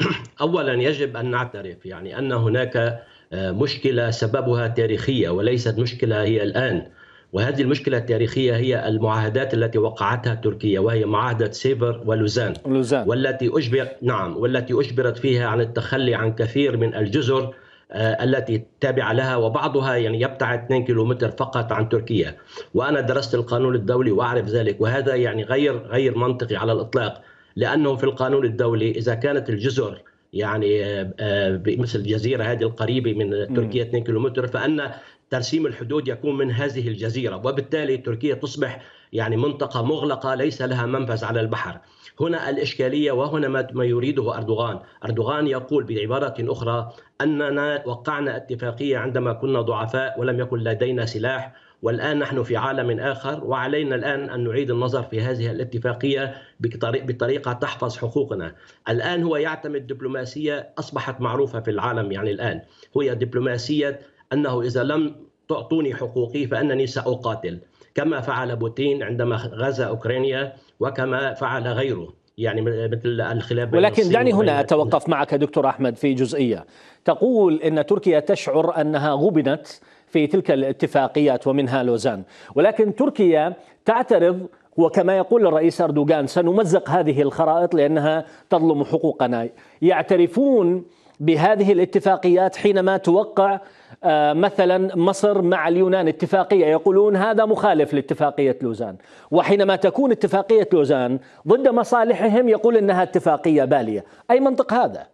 اولا يجب ان نعترف يعني ان هناك آه، مشكله سببها تاريخيه وليست مشكله هي الان وهذه المشكله التاريخيه هي المعاهدات التي وقعتها تركيا وهي معاهده سيفر ولوزان لوزان. والتي اجبر نعم والتي اجبرت فيها عن التخلي عن كثير من الجزر آه، التي تابعة لها وبعضها يعني يبتعد 2 كيلومتر فقط عن تركيا وأنا درست القانون الدولي وأعرف ذلك وهذا يعني غير غير منطقي على الإطلاق لأنه في القانون الدولي إذا كانت الجزر يعني آه، آه، مثل الجزيرة هذه القريبة من تركيا 2 كيلومتر فأن ترسيم الحدود يكون من هذه الجزيرة وبالتالي تركيا تصبح يعني منطقة مغلقة ليس لها منفذ على البحر هنا الإشكالية وهنا ما يريده أردوغان أردوغان يقول بعبارة أخرى أننا وقعنا اتفاقية عندما كنا ضعفاء ولم يكن لدينا سلاح والآن نحن في عالم آخر وعلينا الآن أن نعيد النظر في هذه الاتفاقية بطريقة تحفظ حقوقنا الآن هو يعتمد دبلوماسية أصبحت معروفة في العالم يعني الآن هي دبلوماسية أنه إذا لم تعطوني حقوقي فأنني سأقاتل كما فعل بوتين عندما غزا أوكرانيا وكما فعل غيره يعني مثل الخلاف ولكن دعني هنا أتوقف معك دكتور أحمد في جزئية تقول أن تركيا تشعر أنها غبنت في تلك الاتفاقيات ومنها لوزان ولكن تركيا تعترض وكما يقول الرئيس أردوغان سنمزق هذه الخرائط لأنها تظلم حقوقنا يعترفون بهذه الاتفاقيات حينما توقع آه، مثلا مصر مع اليونان اتفاقيه يقولون هذا مخالف لاتفاقيه لوزان، وحينما تكون اتفاقيه لوزان ضد مصالحهم يقول انها اتفاقيه باليه، اي منطق هذا؟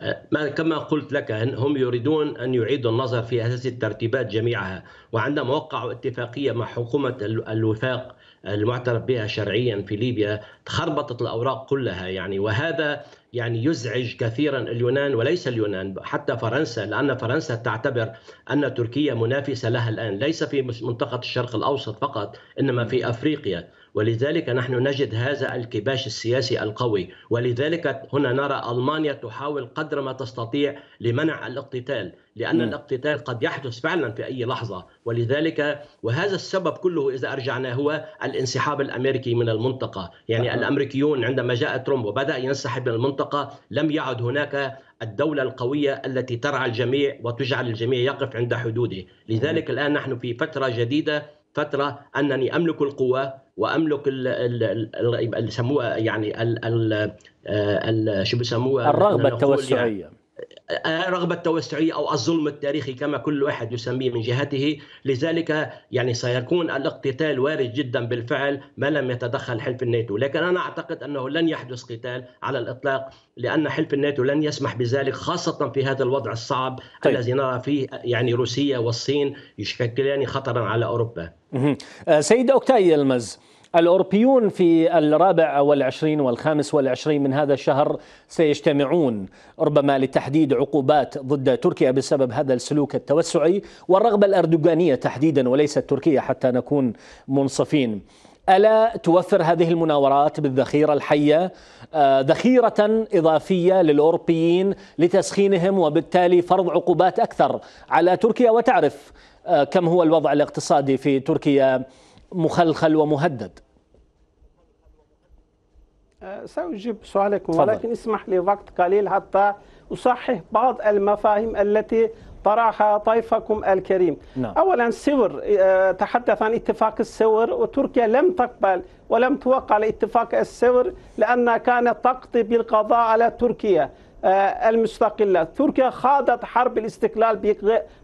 آه، ما كما قلت لك أن هم يريدون أن يعيدوا النظر في أساس الترتيبات جميعها وعندما وقعوا اتفاقية مع حكومة الوفاق المعترف بها شرعيا في ليبيا تخربطت الأوراق كلها يعني وهذا يعني يزعج كثيرا اليونان وليس اليونان حتى فرنسا لأن فرنسا تعتبر أن تركيا منافسة لها الآن ليس في منطقة الشرق الأوسط فقط إنما في أفريقيا ولذلك نحن نجد هذا الكباش السياسي القوي ولذلك هنا نرى ألمانيا تحاول قدر ما تستطيع لمنع الاقتتال لأن م. الاقتتال قد يحدث فعلا في أي لحظة ولذلك وهذا السبب كله إذا ارجعنا هو الانسحاب الأمريكي من المنطقة يعني أه. الأمريكيون عندما جاء ترامب وبدأ ينسحب من المنطقة لم يعد هناك الدولة القوية التي ترعى الجميع وتجعل الجميع يقف عند حدوده لذلك م. الآن نحن في فترة جديدة فترة أنني أملك القوة واملك ال يسموها يعني ال ال آه شو بيسموها الرغبه يعني. التوسعيه رغبة توسعية أو الظلم التاريخي كما كل واحد يسميه من جهته لذلك يعني سيكون الاقتتال وارد جدا بالفعل ما لم يتدخل حلف الناتو لكن أنا أعتقد أنه لن يحدث قتال على الإطلاق لأن حلف الناتو لن يسمح بذلك خاصة في هذا الوضع الصعب طيب. الذي نرى فيه يعني روسيا والصين يشكلان خطرا على أوروبا آه، سيدة أوكتاي يلمز الأوروبيون في الرابع والعشرين والخامس والعشرين من هذا الشهر سيجتمعون ربما لتحديد عقوبات ضد تركيا بسبب هذا السلوك التوسعي والرغبة الأردوغانية تحديدا وليست تركيا حتى نكون منصفين ألا توفر هذه المناورات بالذخيرة الحية آه، ذخيرة إضافية للأوروبيين لتسخينهم وبالتالي فرض عقوبات أكثر على تركيا وتعرف آه، كم هو الوضع الاقتصادي في تركيا مخلخل ومهدد أه، سأجيب سؤالك ولكن فضل. اسمح لي وقت قليل حتى أصحح بعض المفاهيم التي طرحها طيفكم الكريم نعم. أولا سور أه، تحدث عن اتفاق السور وتركيا لم تقبل ولم توقع لاتفاق السور لأنها كانت تقضي بالقضاء على تركيا أه، المستقلة تركيا خاضت حرب الاستقلال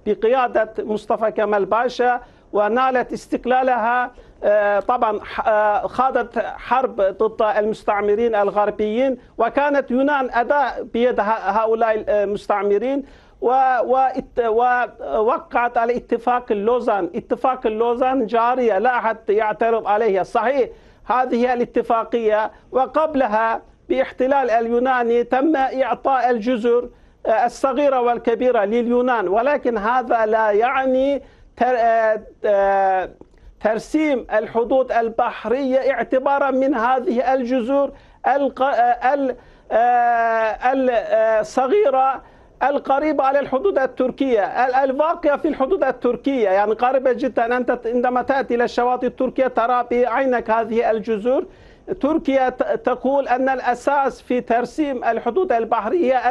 بقيادة مصطفى كمال باشا ونالت استقلالها آه، طبعا آه، خاضت حرب ضد المستعمرين الغربيين وكانت يونان أداء بيد هؤلاء المستعمرين ووقعت على اتفاق اللوزان اتفاق اللوزان جارية لا أحد يعترض عليها صحيح هذه الاتفاقية وقبلها باحتلال اليوناني تم إعطاء الجزر آه، الصغيرة والكبيرة لليونان ولكن هذا لا يعني آه، آه، ترسيم الحدود البحرية اعتبارا من هذه الجزر الصغيرة آه، القريبة على الحدود التركية الواقع في الحدود التركية يعني قريبة جدا أنت عندما تأتي إلى الشواطئ التركية ترى بعينك هذه الجزر تركيا تقول أن الأساس في ترسيم الحدود البحرية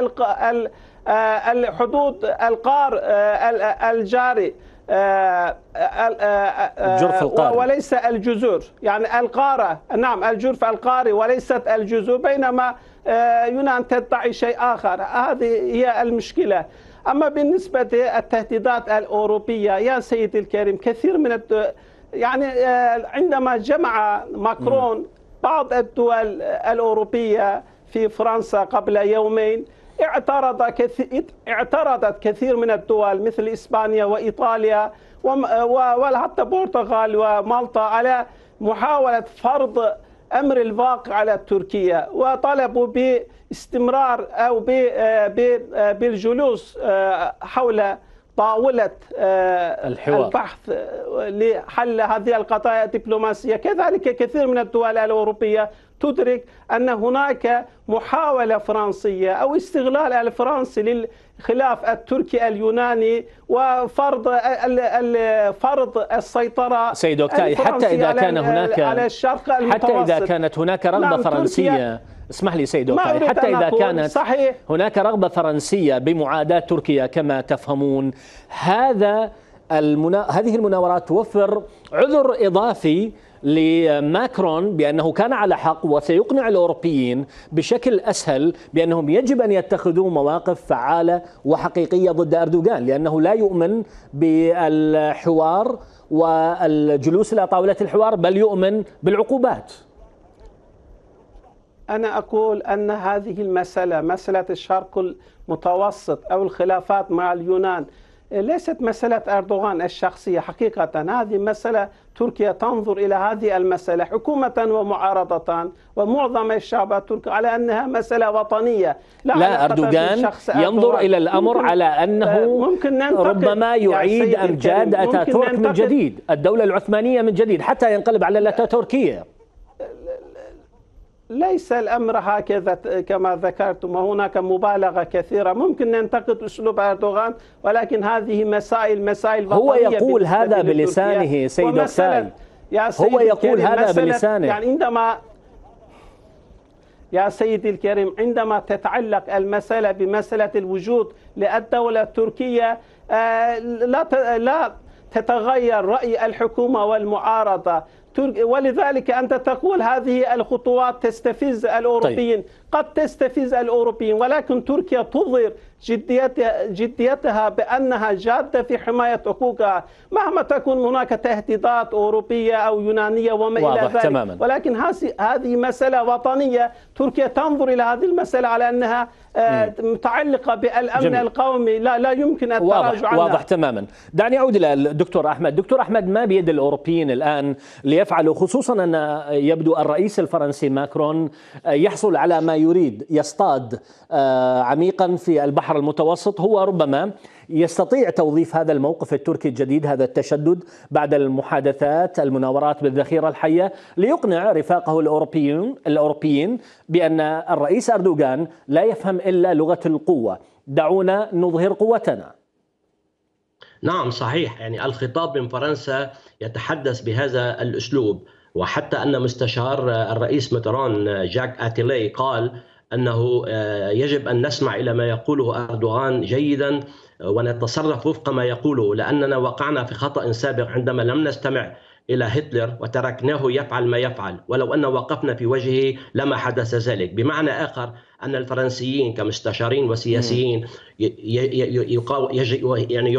الحدود القار الجاري آه، آه، آه، الجرف القاري وليس الجزر يعني القارة نعم الجرف القاري وليست الجزر بينما يونان تدعي شيء آخر هذه هي المشكلة أما بالنسبة للتهديدات الأوروبية يا سيدي الكريم كثير من يعني عندما جمع ماكرون بعض الدول الأوروبية في فرنسا قبل يومين اعترض كثير اعترضت كثير من الدول مثل اسبانيا وايطاليا وحتى البرتغال ومالطا على محاوله فرض امر الواقع على تركيا وطلبوا باستمرار او بالجلوس آه، حول طاولة آه، الحوار. البحث آه، لحل هذه القضايا الدبلوماسية كذلك كثير من الدول الأوروبية تدرك أن هناك محاولة فرنسية أو استغلال الفرنسي للخلاف التركي اليوناني وفرض فرض السيطرة سيد وكتائي حتى إذا كان هناك على الشرق المتوسط حتى إذا كانت هناك رغبة نعم، فرنسية اسمح لي سيد حتى إذا كانت صحيح هناك رغبة فرنسية بمعاداة تركيا كما تفهمون هذا المنا... هذه المناورات توفر عذر إضافي لماكرون بأنه كان على حق وسيقنع الأوروبيين بشكل أسهل بأنهم يجب أن يتخذوا مواقف فعالة وحقيقية ضد أردوغان لأنه لا يؤمن بالحوار والجلوس إلى طاولة الحوار بل يؤمن بالعقوبات أنا أقول أن هذه المسألة مسألة الشرق المتوسط أو الخلافات مع اليونان ليست مسألة أردوغان الشخصية حقيقة هذه مسألة تركيا تنظر إلى هذه المسألة حكومة ومعارضة ومعظم الشعب التركي على أنها مسألة وطنية لا, لا أردوغان ينظر إلى الأمر ممكن على أنه ممكن ربما يعيد أمجاد أتاتورك من جديد الدولة العثمانية من جديد حتى ينقلب على الأتاتوركية ليس الأمر هكذا كما ذكرتم وهناك مبالغة كثيرة ممكن ننتقد أسلوب أردوغان ولكن هذه مسائل مسائل هو يقول هذا بلسانه سيد أكتال هو يقول هذا بلسانه يعني عندما يا سيدي الكريم عندما تتعلق المسألة بمسألة الوجود للدولة التركية آه، لا لا تتغير رأي الحكومة والمعارضة ولذلك أنت تقول هذه الخطوات تستفز الأوروبيين طيب. قد تستفز الأوروبيين ولكن تركيا تظهر جديتها بأنها جادة في حماية حقوقها مهما تكون هناك تهديدات أوروبية أو يونانية وما إلى ذلك تماما. ولكن هذه مسألة وطنية تركيا تنظر إلى هذه المسألة على أنها آه، متعلقه بالامن جميل. القومي لا لا يمكن التراجع واضح عنها. واضح تماما دعني اعود الى الدكتور احمد دكتور احمد ما بيد الاوروبيين الان ليفعلوا خصوصا ان يبدو الرئيس الفرنسي ماكرون آه، يحصل على ما يريد يصطاد آه، عميقا في البحر المتوسط هو ربما يستطيع توظيف هذا الموقف التركي الجديد هذا التشدد بعد المحادثات المناورات بالذخيرة الحية ليقنع رفاقه الأوروبيين الأوروبيين بأن الرئيس أردوغان لا يفهم إلا لغة القوة دعونا نظهر قوتنا نعم صحيح يعني الخطاب من فرنسا يتحدث بهذا الأسلوب وحتى أن مستشار الرئيس متران جاك أتيلي قال انه آه، يجب ان نسمع الى ما يقوله اردوغان جيدا ونتصرف وفق ما يقوله لأننا وقعنا في خطأ سابق عندما لم نستمع إلى هتلر وتركناه يفعل ما يفعل ولو أن وقفنا في وجهه لما حدث ذلك بمعنى آخر أن الفرنسيين كمستشارين وسياسيين يعني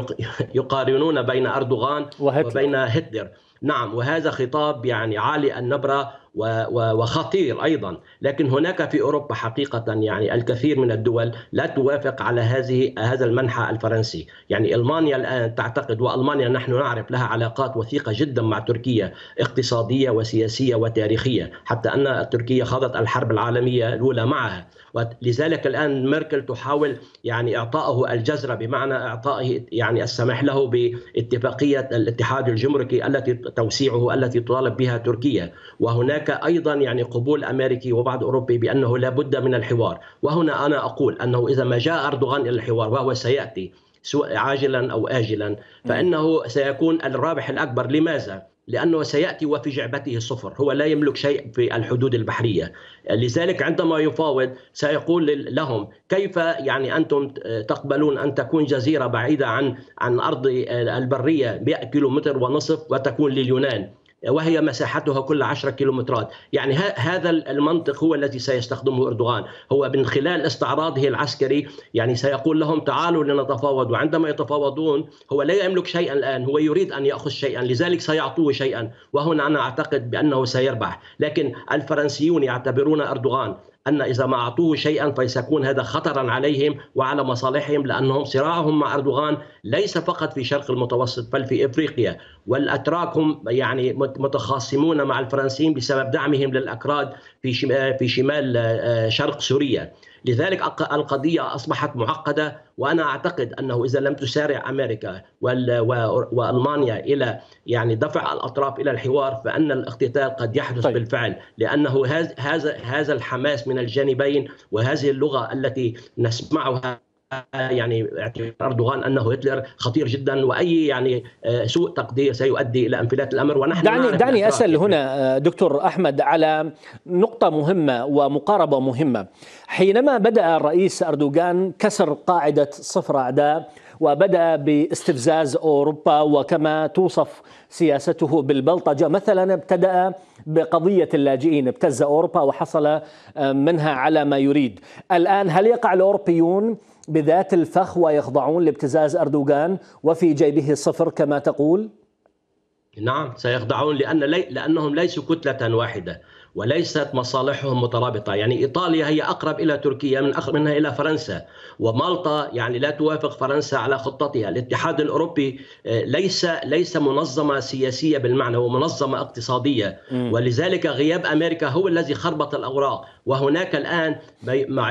يقارنون بين أردوغان وبين هتلر نعم وهذا خطاب يعني عالي النبرة وخطير أيضا لكن هناك في أوروبا حقيقة يعني الكثير من الدول لا توافق على هذه هذا المنحى الفرنسي يعني ألمانيا الآن تعتقد وألمانيا نحن نعرف لها علاقات وثيقة جدا مع تركيا اقتصادية وسياسية وتاريخية حتى أن تركيا خاضت الحرب العالمية الأولى معها ولذلك الان ميركل تحاول يعني اعطائه الجزره بمعنى اعطائه يعني السماح له باتفاقيه الاتحاد الجمركي التي توسيعه التي تطالب بها تركيا وهناك ايضا يعني قبول امريكي وبعض اوروبي بانه لا بد من الحوار وهنا انا اقول انه اذا ما جاء اردوغان الى الحوار وهو سياتي سواء عاجلا او اجلا فانه سيكون الرابح الاكبر لماذا؟ لانه سياتي وفي جعبته صفر، هو لا يملك شيء في الحدود البحريه، لذلك عندما يفاوض سيقول لهم كيف يعني انتم تقبلون ان تكون جزيره بعيده عن عن ارض البريه 100 كيلومتر ونصف وتكون لليونان وهي مساحتها كل 10 كيلومترات يعني هذا المنطق هو الذي سيستخدمه اردوغان هو من خلال استعراضه العسكري يعني سيقول لهم تعالوا لنتفاوض وعندما يتفاوضون هو لا يملك شيئا الان هو يريد ان ياخذ شيئا لذلك سيعطوه شيئا وهنا انا اعتقد بانه سيربح لكن الفرنسيون يعتبرون اردوغان ان اذا ما اعطوه شيئا فسيكون هذا خطرا عليهم وعلى مصالحهم لانهم صراعهم مع اردوغان ليس فقط في شرق المتوسط بل في افريقيا والاتراك هم يعني متخاصمون مع الفرنسيين بسبب دعمهم للاكراد في في شمال آه، شرق سوريا لذلك القضيه اصبحت معقده وانا اعتقد انه اذا لم تسارع امريكا والمانيا الى يعني دفع الاطراف الى الحوار فان الاقتتال قد يحدث طيب. بالفعل لانه هذا هذا الحماس من الجانبين وهذه اللغه التي نسمعها يعني اعتبار اردوغان انه هتلر خطير جدا واي يعني آه، سوء تقدير سيؤدي الى انفلات الامر ونحن دعني دعني اسال هنا آه، دكتور احمد على نقطه مهمه ومقاربه مهمه حينما بدا الرئيس اردوغان كسر قاعده صفر اعداء وبدا باستفزاز اوروبا وكما توصف سياسته بالبلطجه مثلا ابتدا بقضيه اللاجئين ابتز اوروبا وحصل آه، منها على ما يريد الان هل يقع الاوروبيون بذات الفخ ويخضعون لابتزاز أردوغان وفي جيبه صفر كما تقول؟ نعم سيخضعون لأن لي لأنهم ليسوا كتلة واحدة وليست مصالحهم مترابطة يعني إيطاليا هي أقرب إلى تركيا من أقرب منها إلى فرنسا ومالطا يعني لا توافق فرنسا على خطتها الاتحاد الأوروبي آه، ليس ليس منظمة سياسية بالمعنى هو منظمة اقتصادية ولذلك غياب أمريكا هو الذي خربط الأوراق وهناك الآن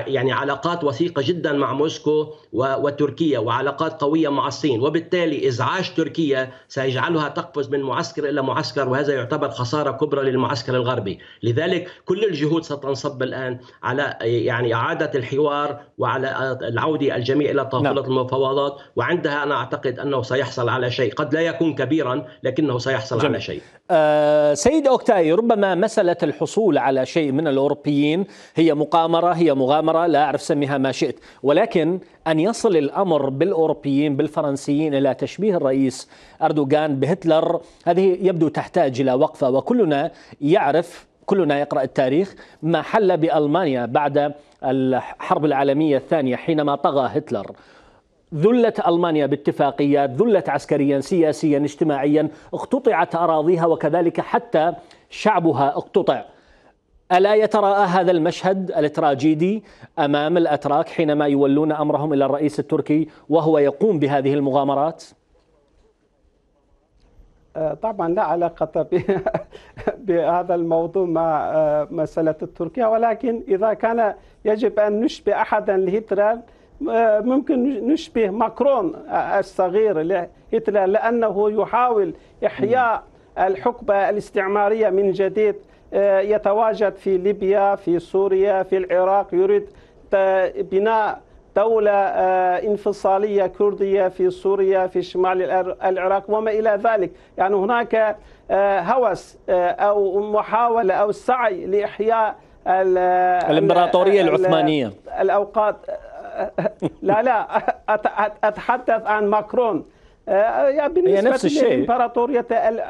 يعني علاقات وثيقة جدا مع موسكو وتركيا وعلاقات قوية مع الصين وبالتالي إزعاج تركيا سيجعلها تقفز من معسكر إلى معسكر وهذا يعتبر خسارة كبرى للمعسكر الغربي لذلك كل الجهود ستنصب الآن على يعني إعادة الحوار وعلى العودة الجميع إلى طاولة نعم. المفاوضات وعندها أنا أعتقد أنه سيحصل على شيء قد لا يكون كبيرا لكنه سيحصل جميل. على شيء آه سيد أوكتاي ربما مسألة الحصول على شيء من الأوروبيين هي مقامرة هي مغامرة لا أعرف سميها ما شئت ولكن أن يصل الأمر بالأوروبيين بالفرنسيين إلى تشبيه الرئيس أردوغان بهتلر هذه يبدو تحتاج إلى وقفة وكلنا يعرف كلنا يقرأ التاريخ ما حل بألمانيا بعد الحرب العالمية الثانية حينما طغى هتلر ذلت المانيا باتفاقيات، ذلت عسكريا، سياسيا، اجتماعيا، اقتطعت اراضيها وكذلك حتى شعبها اقتطع. ألا يتراءى هذا المشهد التراجيدي أمام الأتراك حينما يولون أمرهم إلى الرئيس التركي وهو يقوم بهذه المغامرات؟ أه، طبعا لا علاقة بهذا الموضوع مع أه، مسألة تركيا ولكن إذا كان يجب أن نشبه أحدا لهتلر أه، ممكن نشبه ماكرون الصغير لهتلر لأنه يحاول إحياء الحقبة الاستعمارية من جديد آه، يتواجد في ليبيا في سوريا في العراق يريد بناء دولة آه، انفصالية كردية في سوريا في شمال العراق وما إلى ذلك يعني هناك آه، هوس أو محاولة أو سعي لإحياء الإمبراطورية العثمانية الأوقات لا لا أتحدث عن ماكرون بالنسبة يعني هي نفس الشيء. للإمبراطورية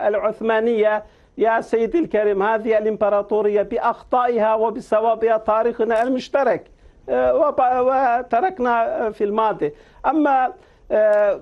العثمانية يا سيدي الكريم هذه الإمبراطورية بأخطائها وبصوابها تاريخنا المشترك آه، وتركنا في الماضي أما آه،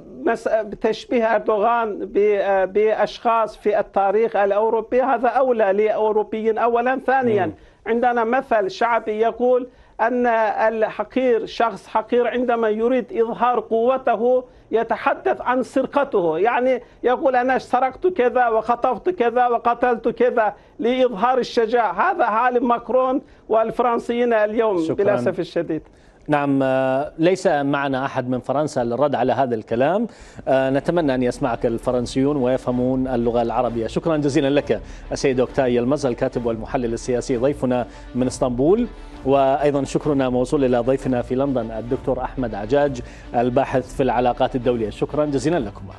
تشبيه أردوغان آه، بأشخاص في التاريخ الأوروبي هذا أولى لأوروبيين أولا ثانيا عندنا مثل شعبي يقول أن الحقير شخص حقير عندما يريد إظهار قوته يتحدث عن سرقته يعني يقول أنا سرقت كذا وخطفت كذا وقتلت كذا لإظهار الشجاعة هذا حال ماكرون والفرنسيين اليوم شكرا. بالأسف الشديد نعم آه، ليس معنا أحد من فرنسا للرد على هذا الكلام آه، نتمنى أن يسمعك الفرنسيون ويفهمون اللغة العربية شكرا جزيلا لك السيد أوكتاي المزة الكاتب والمحلل السياسي ضيفنا من اسطنبول وأيضا شكرنا موصول إلى ضيفنا في لندن الدكتور أحمد عجاج الباحث في العلاقات الدولية شكرا جزيلا لكما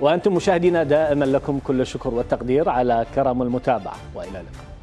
وأنتم مشاهدينا دائما لكم كل الشكر والتقدير على كرم المتابعة وإلى اللقاء